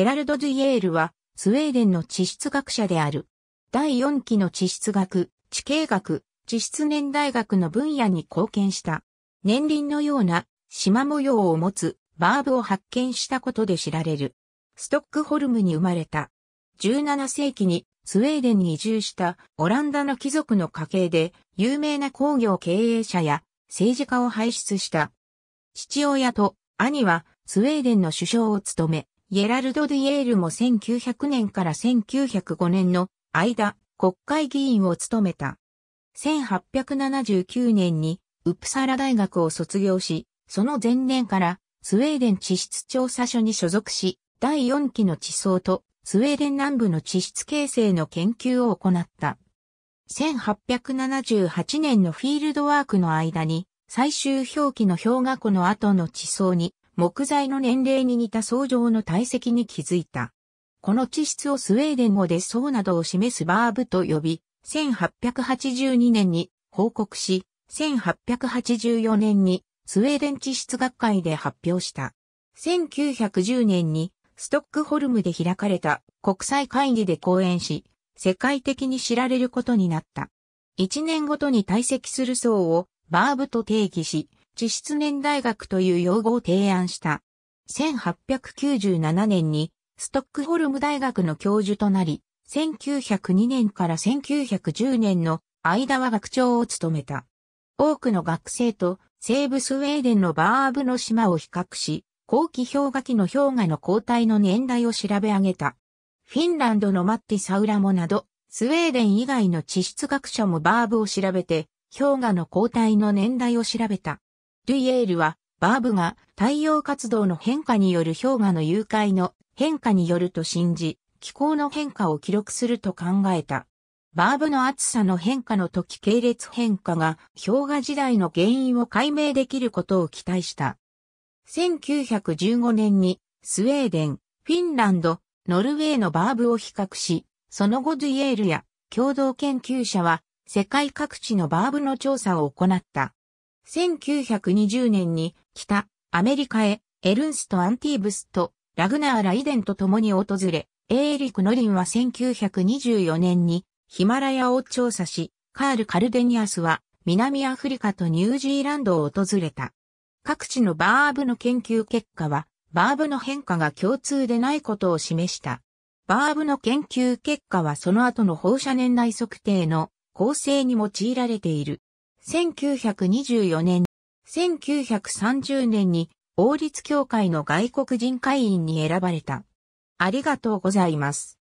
ェラルド・デュイエールは、スウェーデンの地質学者である。第4期の地質学、地形学、地質年代学の分野に貢献した。年輪のような縞模様を持つバーブを発見したことで知られる。ストックホルムに生まれた。17世紀にスウェーデンに移住したオランダの貴族の家系で有名な工業経営者や政治家を輩出した。父親と兄はスウェーデンの首相を務め、ェラルド・ディエールも1900年から1905年の間、国会議員を務めた。1879年にウプサラ大学を卒業し、その前年からスウェーデン地質調査所に所属し、第4期の地層とスウェーデン南部の地質形成の研究を行った。1878年のフィールドワークの間に最終表記の氷河湖の後の地層に木材の年齢に似た層状の体積に気づいた。この地質をスウェーデン語で層などを示すバーブと呼び、1882年に報告し、1884年にスウェーデン地質学会で発表した。1910年にストックホルムで開かれた国際会議で講演し、世界的に知られることになった。1年ごとに堆積する層をバーブと定義し、地質年大学という用語を提案した。1897年にストックホルム大学の教授となり、1902年から1910年の間は学長を務めた。多くの学生と西部スウェーデンのバーブの島を比較し、後期氷河期の氷河の交代の年代を調べ上げた。フィンランドのマッティ・サウラモなど、スウェーデン以外の地質学者もバーブを調べて、氷河の交代の年代を調べた。ルイエールは、バーブが太陽活動の変化による氷河の融解の変化によると信じ、気候の変化を記録すると考えた。バーブの暑さの変化の時系列変化が氷河時代の原因を解明できることを期待した。1915年にスウェーデン、フィンランド、ノルウェーのバーブを比較し、その後デュイエールや共同研究者は世界各地のバーブの調査を行った。1920年に北アメリカへエルンスト・アンティーブスとラグナー・ライデンと共に訪れ、エーリク・ノリンは1924年にヒマラヤを調査し、カール・カルデニアスは南アフリカとニュージーランドを訪れた。各地のバーブの研究結果は、バーブの変化が共通でないことを示した。バーブの研究結果はその後の放射年内測定の構成に用いられている。1924年、1930年に王立協会の外国人会員に選ばれた。ありがとうございます。